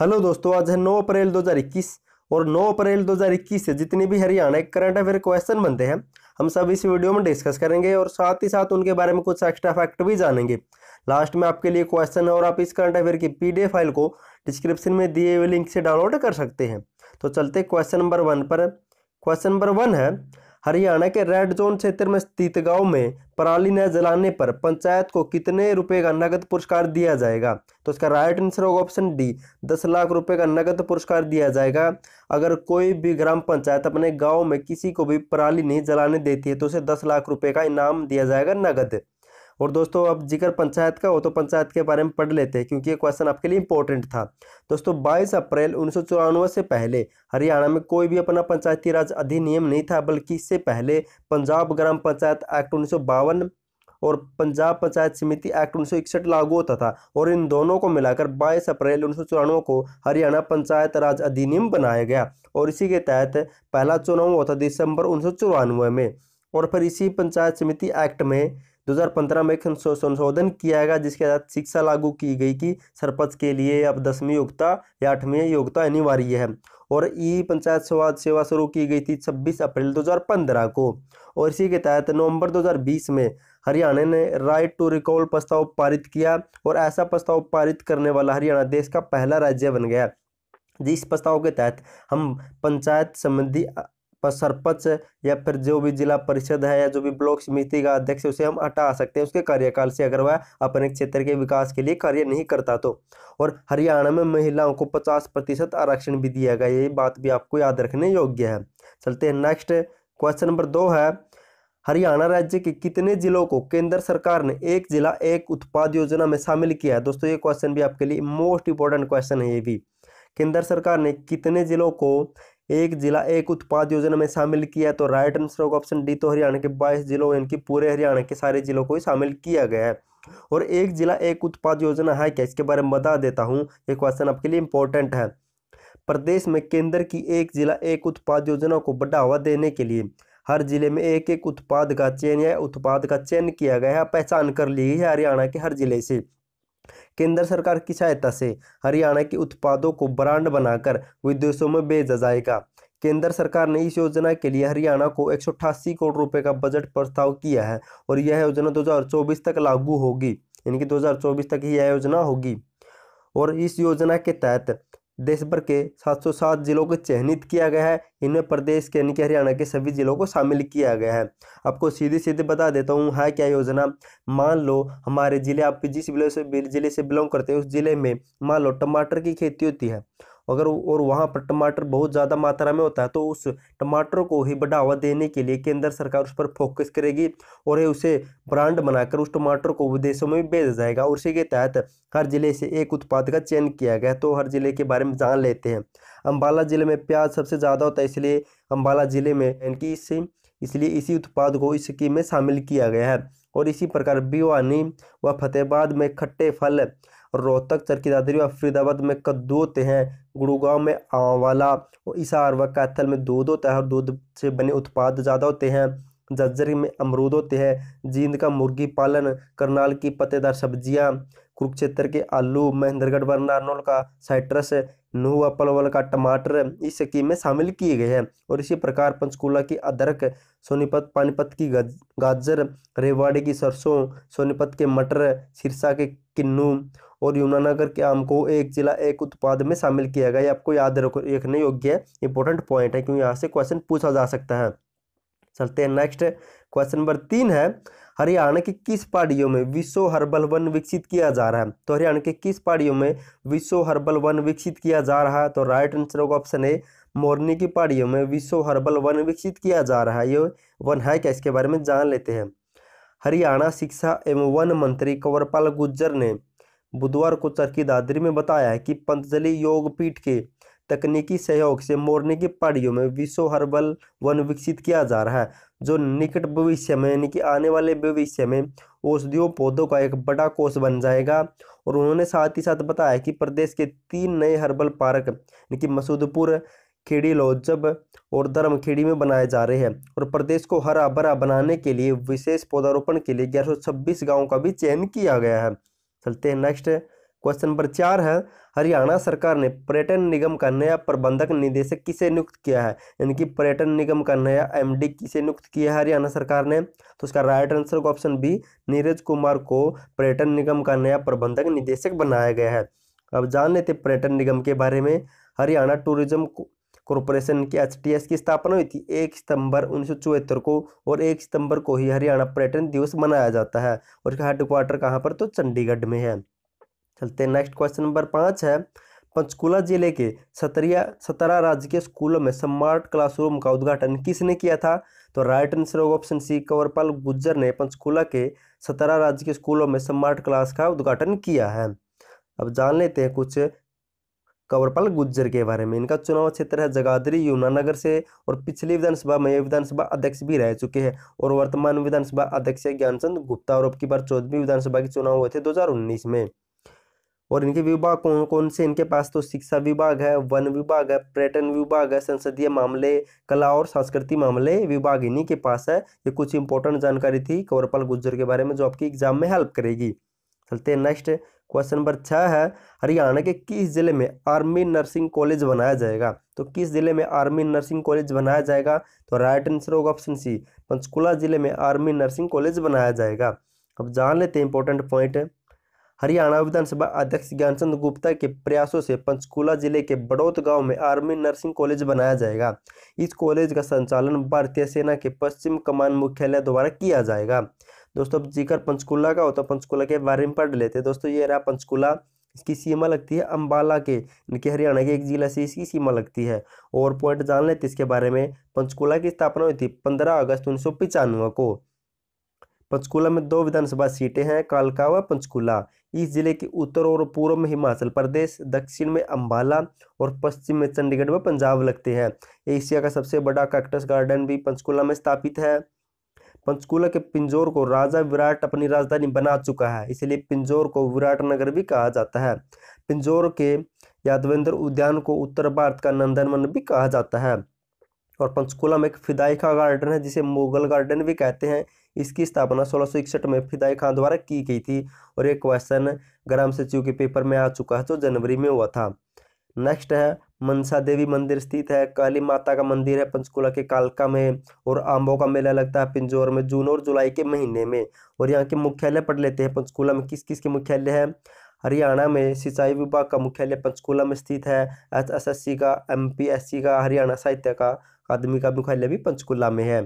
hello दोस्तों आज है 9 अप्रैल 2021 और 9 अप्रैल 2021 से जितनी भी हरियाणा के करंट अफेयर क्वेश्चन बनते हैं हम सब इस वीडियो में डिस्कस करेंगे और साथ ही साथ उनके बारे में कुछ एक्स्ट्रा फैक्ट भी जानेंगे लास्ट में आपके लिए क्वेश्चन है और आप इस करंट अफेयर की पीडीएफ फाइल को डिस्क्रिप्शन में दिए हुए लिंक से डाउनलोड कर सकते हैं तो चलते क्वेश्चन नंबर वन पर क्वेश्चन नंबर वन है हरियाणा के रेड जोन क्षेत्र में स्थित गांव में पराली न जलाने पर पंचायत को कितने रुपए का नगद पुरस्कार दिया जाएगा तो इसका राइट आंसर होगा ऑप्शन डी दस लाख रुपए का नगद पुरस्कार दिया जाएगा अगर कोई भी ग्राम पंचायत अपने गांव में किसी को भी पराली नहीं जलाने देती है तो उसे दस लाख रुपए का इनाम दिया जाएगा नगद और दोस्तों अब जिक्र पंचायत का हो तो पंचायत के बारे में पढ़ लेते हैं क्योंकि ये क्वेश्चन आपके लिए इंपॉर्टेंट था दोस्तों 22 अप्रैल उन्नीस से पहले हरियाणा में कोई भी अपना पंचायती राज अधिनियम नहीं था बल्कि इससे पहले पंजाब ग्राम पंचायत एक्ट उन्नीस और पंजाब पंचायत समिति एक्ट उन्नीस लागू होता था और इन दोनों को मिलाकर 22 अप्रैल उन्नीस को हरियाणा पंचायत राज अधिनियम बनाया गया और इसी के तहत पहला चुनाव होता दिसंबर उन्नीस में और फिर इसी पंचायत समिति एक्ट में 2015 में एक संशोधन किया गया जिसके तहत शिक्षा लागू की गई कि सरपंच के लिए अब दसवीं योग्यता या आठवीं योग्यता अनिवार्य है और ई पंचायत सेवा सेवा शुरू की गई थी 26 अप्रैल 2015 को और इसी के तहत नवंबर 2020 में हरियाणा ने राइट टू रिकॉल प्रस्ताव पारित किया और ऐसा प्रस्ताव पारित करने वाला हरियाणा देश का पहला राज्य बन गया जिस प्रस्ताव के तहत हम पंचायत संबंधी पर सरपंच या फिर जो भी जिला परिषद है या जो भी ब्लॉक समिति का अध्यक्ष उसे हम हटा सकते हैं उसके कार्यकाल से अगर वह अपने क्षेत्र के विकास के लिए कार्य नहीं करता तो और हरियाणा में महिलाओं को पचास प्रतिशत आरक्षण भी दिया गया ये बात भी आपको याद रखने योग्य है चलते हैं नेक्स्ट क्वेश्चन नंबर दो है हरियाणा राज्य के कितने जिलों को केंद्र सरकार ने एक जिला एक उत्पाद योजना में शामिल किया है दोस्तों ये क्वेश्चन भी आपके लिए मोस्ट इंपॉर्टेंट क्वेश्चन है ये भी केंद्र सरकार ने कितने जिलों को एक जिला एक उत्पाद योजना में शामिल किया तो राइट आंसर होगा ऑप्शन डी तो हरियाणा के बाईस जिलों यानी कि पूरे हरियाणा के सारे जिलों को ही शामिल किया गया है और एक जिला एक उत्पाद योजना है क्या इसके बारे में बता देता हूँ ये क्वेश्चन आपके लिए इंपॉर्टेंट है प्रदेश में केंद्र की एक जिला एक उत्पाद योजना को बढ़ावा देने के लिए हर जिले में एक एक उत्पाद का चयन या उत्पाद का चयन किया गया है पहचान कर ली है हरियाणा के हर जिले से केंद्र सरकार की सहायता से हरियाणा के उत्पादों को ब्रांड बनाकर विदेशों में भेजा जाएगा केंद्र सरकार ने इस योजना के लिए हरियाणा को एक करोड़ रुपए का बजट प्रस्ताव किया है और यह योजना 2024 तक लागू होगी यानी कि 2024 तक ही यह योजना होगी और इस योजना के तहत देश भर के 707 जिलों को चिन्हित किया गया है इनमें प्रदेश के यानी कि हरियाणा के सभी जिलों को शामिल किया गया है आपको सीधे सीधे बता देता हूँ है क्या योजना मान लो हमारे जिले आप जिस जिले से जिले से बिलोंग करते हैं उस जिले में मान लो टमाटर की खेती होती है अगर और वहाँ पर टमाटर बहुत ज़्यादा मात्रा में होता है तो उस टमाटर को ही बढ़ावा देने के लिए केंद्र सरकार उस पर फोकस करेगी और उसे ब्रांड बनाकर उस टमाटर को विदेशों में भेजा जाएगा और इसी के तहत हर जिले से एक उत्पाद का चयन किया गया तो हर जिले के बारे में जान लेते हैं अम्बाला जिले में प्याज सबसे ज़्यादा होता है इसलिए अम्बाला जिले में इनकी इससे इसलिए इसी उत्पाद को इस स्कीम में शामिल किया गया है और इसी प्रकार भिवानी व फतेहबाद में खट्टे फल रोहतक चरखी दादरी और फरीदाबाद में दो हैं गुड़गांव में आंवाला और इसार व कैथल में दो दो है और दूध से बने उत्पाद ज़्यादा होते हैं जज्जर में अमरूद होते हैं जींद का मुर्गी पालन करनाल की पत्तेदार सब्जियां कुरुक्षेत्र के आलू महेंद्रगढ़ व नारनौल का साइट्रस नूह व पलवल का टमाटर इस स्कीम में शामिल किए गए हैं और इसी प्रकार पंचकूला की अदरक सोनीपत पानीपत की गाजर रेवाड़ी की सरसों सोनीपत के मटर सिरसा के किन्नू और यमुनानगर के आम को एक जिला एक उत्पाद में शामिल किया गया ये आपको याद रखने योग्य है इंपॉर्टेंट पॉइंट है क्योंकि यहाँ से क्वेश्चन पूछा जा सकता है चलते हैं नेक्स्ट क्वेश्चन नंबर तीन है हरियाणा के किस पहाड़ियों में विश्व हर्बल वन विकसित किया जा रहा है तो हरियाणा के किस पहाड़ियों में विश्व हर्बल वन विकसित किया जा रहा है तो राइट आंसर होगा ऑप्शन ए मोरनी की पहाड़ियों में विश्व हर्बल वन विकसित किया जा रहा है ये वन है क्या इसके बारे में जान लेते हैं हरियाणा शिक्षा एवं वन मंत्री कंवरपाल गुज्जर ने बुधवार को चरखी दादरी में बताया है कि पंतजलि योगपीठ के तकनीकी सहयोग से मोरनी की पहाड़ियों में विश्व हर्बल वन विकसित किया जा रहा है जो निकट भविष्य में यानी कि आने वाले भविष्य में औषधियों पौधों का एक बड़ा कोष बन जाएगा और उन्होंने साथ ही साथ बताया कि प्रदेश के तीन नए हर्बल पार्क यानी कि मसूदपुर खेड़ी लोजब और धर्मखेड़ी में बनाए जा रहे हैं और प्रदेश को हरा भरा बनाने के लिए विशेष पौधारोपण के लिए ग्यारह सौ छब्बीस गाँव का भी चयन किया गया है चलते हैं नेक्स्ट क्वेश्चन नंबर चार है हरियाणा सरकार ने पर्यटन निगम का नया प्रबंधक निदेशक किसे नियुक्त किया है यानी कि पर्यटन निगम का नया एमडी किसे नियुक्त किया है हरियाणा सरकार ने तो उसका राइट आंसर का ऑप्शन बी नीरज कुमार को पर्यटन निगम का नया प्रबंधक निदेशक बनाया गया है अब जान लेते पर्यटन निगम के बारे में हरियाणा टूरिज्म कॉरपोरेशन की एच की स्थापना हुई थी एक सितंबर उन्नीस को और एक सितंबर को ही हरियाणा पर्यटन दिवस मनाया जाता है और इसका हेडक्वार्टर कहाँ पर तो चंडीगढ़ में है चलते नेक्स्ट क्वेश्चन नंबर पाँच है पंचकूला जिले के सतरिया सतरा राज्य के स्कूलों में स्मार्ट क्लासरूम का उद्घाटन किसने किया था तो राइट आंसर होगा ऑप्शन सी कंवरपाल गुज्जर ने पंचकूला के सतरा राज्य के स्कूलों में स्मार्ट क्लास का उद्घाटन किया है अब जान लेते हैं कुछ कंवरपाल गुज्जर के बारे में इनका चुनाव क्षेत्र है जगाधरी यमुनानगर से और पिछली विधानसभा में विधानसभा अध्यक्ष भी रह चुके हैं और वर्तमान विधानसभा अध्यक्ष है ज्ञानचंद गुप्ता और अब की बार चौदहवीं विधानसभा के चुनाव हुए थे 2019 में और इनके विभाग कौन कौन से इनके पास तो शिक्षा विभाग है वन विभाग है पर्यटन विभाग है संसदीय मामले कला और सांस्कृतिक मामले विभाग इन्हीं के पास है ये कुछ इंपॉर्टेंट जानकारी थी कंवरपाल गुज्जर के बारे में जो आपकी एग्जाम में हेल्प करेगी चलते हैं नेक्स्ट क्वेश्चन नंबर छः है हरियाणा के किस जिले में आर्मी नर्सिंग कॉलेज बनाया जाएगा तो किस जिले में आर्मी नर्सिंग कॉलेज बनाया जाएगा तो राइट आंसर होगा ऑप्शन सी पंचकुला जिले में आर्मी नर्सिंग कॉलेज बनाया जाएगा अब जान लेते हैं इंपॉर्टेंट पॉइंट हरियाणा विधानसभा अध्यक्ष ज्ञानचंद गुप्ता के प्रयासों से पंचकुला जिले के बड़ौत गांव में आर्मी नर्सिंग कॉलेज बनाया जाएगा इस कॉलेज का संचालन भारतीय सेना के पश्चिम कमान मुख्यालय द्वारा किया जाएगा दोस्तों अब जिक्र पंचकुला का होता है पंचकुला के बारे में पढ़ लेते हैं दोस्तों ये रहा पंचकुला इसकी सीमा लगती है अम्बाला के यानी कि हरियाणा के एक जिला से इसकी सीमा लगती है और पॉइंट जान लेते इसके बारे में पंचकुला की स्थापना हुई थी पंद्रह अगस्त उन्नीस को पंचकुला में दो विधानसभा सीटें हैं कालका व पंचकुला इस जिले के उत्तर और पूर्व में हिमाचल प्रदेश दक्षिण में अंबाला और पश्चिम में चंडीगढ़ व पंजाब लगते हैं एशिया का सबसे बड़ा कैक्टस गार्डन भी पंचकुला में स्थापित है पंचकूला के पिंजौर को राजा विराट अपनी राजधानी बना चुका है इसलिए पिंजौर को विराट नगर भी कहा जाता है पिंजौर के यादवेंद्र उद्यान को उत्तर भारत का नंदनवन भी कहा जाता है और पंचकूला में एक फिदाई खां गार्डन है जिसे मुगल गार्डन भी कहते हैं इसकी स्थापना सोलह में फिदाई खां द्वारा की गई थी और ये क्वेश्चन ग्राम सचिव के पेपर में आ चुका है जो जनवरी में हुआ था नेक्स्ट है मनसा देवी मंदिर स्थित है काली माता का मंदिर है पंचकुला के कालका में और आंबों का मेला लगता है पिंजौर में जून और जुलाई के महीने में और यहाँ के मुख्यालय पढ़ लेते हैं पंचकुला में किस किस के मुख्यालय है हरियाणा में सिंचाई विभाग का मुख्यालय पंचकुला में स्थित है एच एस एस सी का एम पी एस सी का हरियाणा साहित्य का अकादमी का मुख्यालय भी पंचकुला में है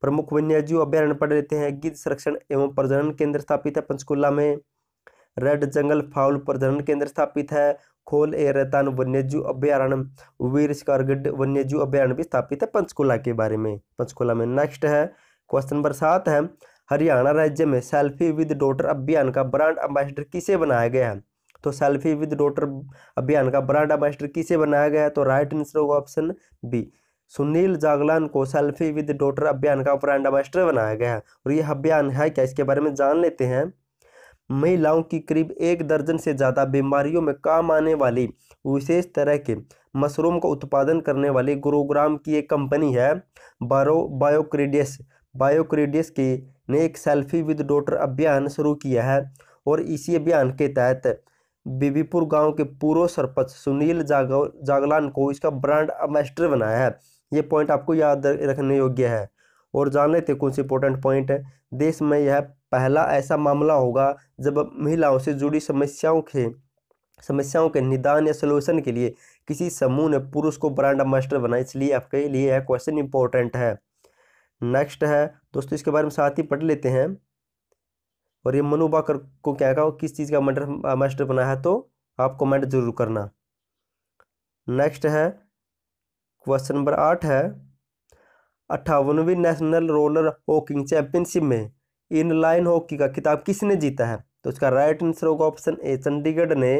प्रमुख वन्यजीव अभ्यारण्य पढ़ लेते हैं गिद्ध संरक्षण एवं प्रजनन केंद्र स्थापित है पंचकुला में रेड जंगल फाउल प्रजनन केंद्र स्थापित है खोल एरतान वन्यजीव अभ्यारण्य वीर शिकारगढ़ वन्यजीव अभ्यारण्य भी स्थापित है पंचकुला के बारे में पंचकुला में नेक्स्ट है क्वेश्चन नंबर सात है हरियाणा राज्य में सेल्फी विद डॉटर अभियान का ब्रांड एम्बेसडर किसे बनाया गया है तो सेल्फी विद डॉटर अभियान का ब्रांड एम्बेसडर किसे बनाया गया है तो राइट आंसर होगा ऑप्शन बी सुनील जागलान को सेल्फी विद डॉटर अभियान का ब्रांड एम्बेसडर बनाया गया है और यह अभियान है क्या इसके बारे में जान लेते हैं महिलाओं की करीब एक दर्जन से ज़्यादा बीमारियों में काम आने वाली विशेष तरह के मशरूम का उत्पादन करने वाली गुरुग्राम की एक कंपनी है बारो बायोक्रेडियस बायोक्रेडियस की ने एक सेल्फी विद डॉटर अभियान शुरू किया है और इसी अभियान के तहत बीबीपुर गांव के पूर्व सरपंच सुनील जागो जागलान को इसका ब्रांड एम्बेस्डर बनाया है ये पॉइंट आपको याद रखने योग्य है और जान लेते कौन से इंपॉर्टेंट पॉइंट है देश में यह पहला ऐसा मामला होगा जब महिलाओं से जुड़ी समस्याओं के समस्याओं के निदान या सलूशन के लिए किसी समूह ने पुरुष को ब्रांड मास्टर बनाया इसलिए आपके लिए यह क्वेश्चन इंपॉर्टेंट है नेक्स्ट है दोस्तों इसके बारे में साथ ही पढ़ लेते हैं और ये मनुभाकर को क्या कहा किस चीज़ का मास्टर बना है तो आप कमेंट जरूर करना नेक्स्ट है क्वेश्चन नंबर आठ है अट्ठावनवीं नेशनल रोलर वॉकिंग चैंपियनशिप में इन लाइन हॉकी का खिताब किसने जीता है तो उसका राइट आंसर होगा ऑप्शन ए चंडीगढ़ ने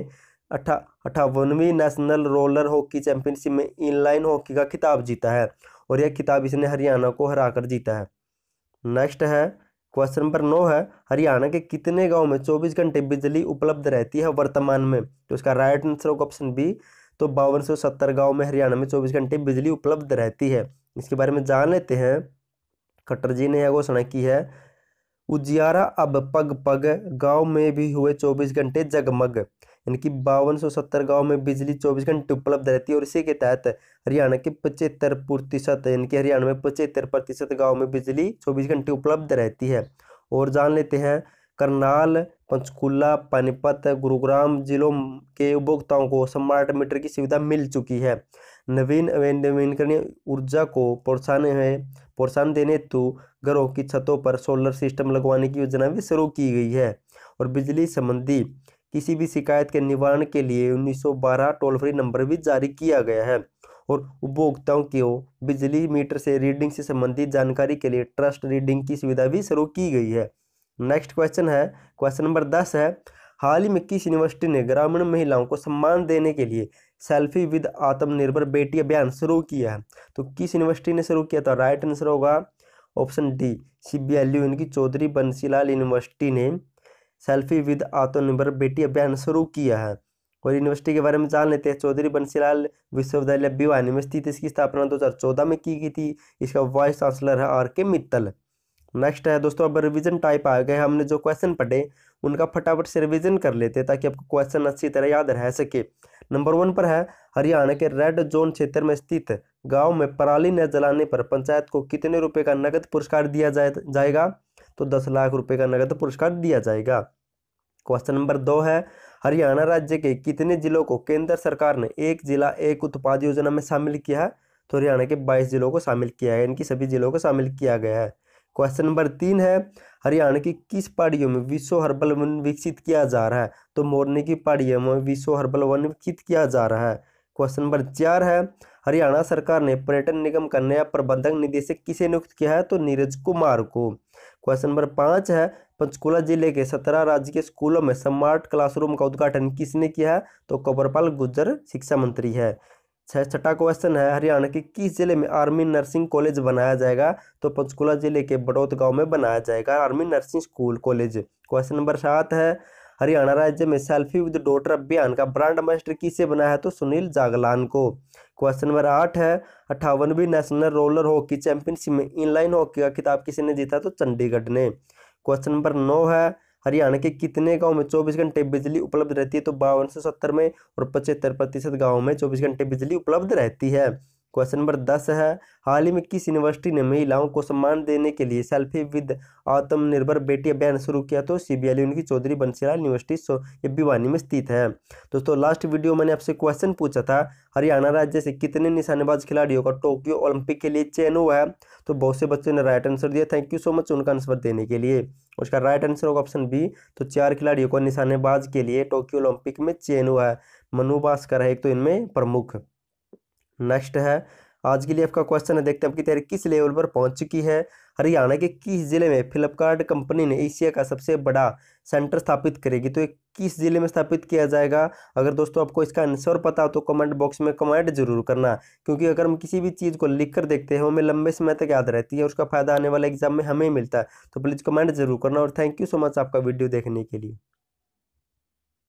अठा अठावनवीं नेशनल रोलर हॉकी चैंपियनशिप में इन लाइन हॉकी का खिताब जीता है और यह खिताब इसने हरियाणा को हरा कर जीता है नेक्स्ट है क्वेश्चन नंबर नौ है हरियाणा के कितने गांव में चौबीस घंटे बिजली उपलब्ध रहती है वर्तमान में तो इसका राइट आंसर होगा ऑप्शन बी तो बावन सौ सत्तर गाँव में हरियाणा में चौबीस घंटे बिजली उपलब्ध रहती है इसके बारे में जान लेते हैं खट्टर जी ने यह घोषणा की है उजियारा अब पग पग गांव में भी हुए 24 घंटे जगमग यानी कि बावन गांव में बिजली 24 घंटे उपलब्ध रहती है और इसी के तहत हरियाणा के पचहत्तर प्रतिशत यानी कि हरियाणा में पचहत्तर प्रतिशत गाँव में बिजली चौबीस घंटे उपलब्ध रहती है और जान लेते हैं करनाल पंचकूला पानीपत गुरुग्राम जिलों के उपभोक्ताओं को स्मार्ट मीटर की सुविधा मिल चुकी है नवीन नवीनकरणीय ऊर्जा को प्रोत्साहन है प्रोत्साहन देने हेतु घरों की छतों पर सोलर सिस्टम लगवाने की योजना भी शुरू की गई है और बिजली संबंधी किसी भी शिकायत के निवारण के लिए 1912 टोल फ्री नंबर भी जारी किया गया है और उपभोक्ताओं को बिजली मीटर से रीडिंग से संबंधित जानकारी के लिए ट्रस्ट रीडिंग की सुविधा भी शुरू की गई है नेक्स्ट क्वेश्चन है क्वेश्चन नंबर दस है हाल ही में किस यूनिवर्सिटी ने ग्रामीण महिलाओं को सम्मान देने के लिए सेल्फी विद आत्मनिर्भर बेटी अभियान शुरू किया है तो किस यूनिवर्सिटी ने शुरू किया था राइट आंसर होगा option D C B L U इनकी चौधरी बंसीलाल यूनिवर्सिटी ने सेल्फी विद आत्मनिर्भर बेटी अभियान शुरू किया है और यूनिवर्सिटी के बारे में जान लेते हैं चौधरी बंसीलाल विश्वविद्यालय भिवानी में स्थित इसकी स्थापना चौदह में की गई थी इसका वाइस चांसलर है आर के मित्तल नेक्स्ट है दोस्तों अब रिविजन टाइप आ गए हमने जो क्वेश्चन पढ़े उनका फटाफट से रिविजन कर लेते ताकि आपको क्वेश्चन अच्छी तरह याद रह सके नंबर वन पर है हरियाणा के रेड जोन क्षेत्र में स्थित गांव में पराली न जलाने पर पंचायत को कितने रुपए का नगद पुरस्कार दिया जाए जाएगा तो दस लाख रुपए का नगद पुरस्कार दिया जाएगा क्वेश्चन नंबर दो है हरियाणा राज्य के कितने जिलों को केंद्र सरकार ने एक जिला एक उत्पाद योजना में शामिल किया है तो हरियाणा के बाईस जिलों को शामिल किया है इनकी सभी जिलों को शामिल किया गया है क्वेश्चन नंबर तीन है हरियाणा की किस पहाड़ियों में विश्व हर्बल वन विकसित किया जा रहा है तो मोरनी की पहाड़ियों में विश्व हर्बल वन विकसित किया जा रहा है क्वेश्चन नंबर चार है हरियाणा सरकार ने पर्यटन निगम का नया प्रबंधक निदेशक किसे नियुक्त किया है तो नीरज कुमार को क्वेश्चन नंबर पाँच है पंचकुला जिले के सत्रह राज्य के स्कूलों में स्मार्ट क्लासरूम का उद्घाटन किसने किया है तो कंवरपाल गुजर शिक्षा मंत्री है छठा क्वेश्चन है हरियाणा के किस जिले में आर्मी नर्सिंग कॉलेज बनाया जाएगा तो पंचकुला जिले के बड़ौद गांव में बनाया जाएगा army nursing school college question number सात है हरियाणा राज्य में सेल्फी विद डॉटर अभियान का ब्रांड मास्टर किसे बनाया है तो सुनील जागलान को क्वेश्चन नंबर आठ है अट्ठावनवी नेशनल रोलर हॉकी चैंपियनशिप में इनलाइन हॉकी का खिताब ने जीता तो चंडीगढ़ ने क्वेश्चन नंबर नौ है हरियाणा के कितने गाँव में चौबीस घंटे बिजली उपलब्ध रहती है तो बावन सत्तर में और पचहत्तर प्रतिशत गाँव में चौबीस घंटे बिजली उपलब्ध रहती है क्वेश्चन नंबर दस है हाल ही में किस यूनिवर्सिटी ने महिलाओं को सम्मान देने के लिए सेल्फी विद आत्मनिर्भर बेटी अभियान शुरू किया तो सी बी उनकी चौधरी बंसीलाल यूनिवर्सिटी सो भिवानी में स्थित है दोस्तों लास्ट वीडियो मैंने आपसे क्वेश्चन पूछा था हरियाणा राज्य से कितने निशानेबाज खिलाड़ियों का टोक्यो ओलंपिक के लिए चयन हुआ है तो बहुत से बच्चों ने राइट आंसर दिया थैंक यू सो मच उनका आंसर देने के लिए उसका राइट आंसर होगा ऑप्शन बी तो चार खिलाड़ियों को निशानेबाज के लिए टोक्यो ओलंपिक में चयन हुआ है मनु भास्कर है एक तो इनमें प्रमुख नेक्स्ट है आज के लिए आपका क्वेश्चन है देखते हैं आपकी तैयारी किस लेवल पर पहुंच चुकी है हरियाणा के किस जिले में फ्लिपकार्ट कंपनी ने एशिया का सबसे बड़ा सेंटर स्थापित करेगी तो ये किस जिले में स्थापित किया जाएगा अगर दोस्तों आपको इसका आंसर पता हो तो कमेंट बॉक्स में कमेंट जरूर करना क्योंकि अगर हम किसी भी चीज़ को लिख कर देखते हैं हमें लंबे समय तक याद रहती है उसका फायदा आने वाले एग्जाम में हमें मिलता है तो प्लीज़ कमेंट जरूर करना और थैंक यू सो मच आपका वीडियो देखने के लिए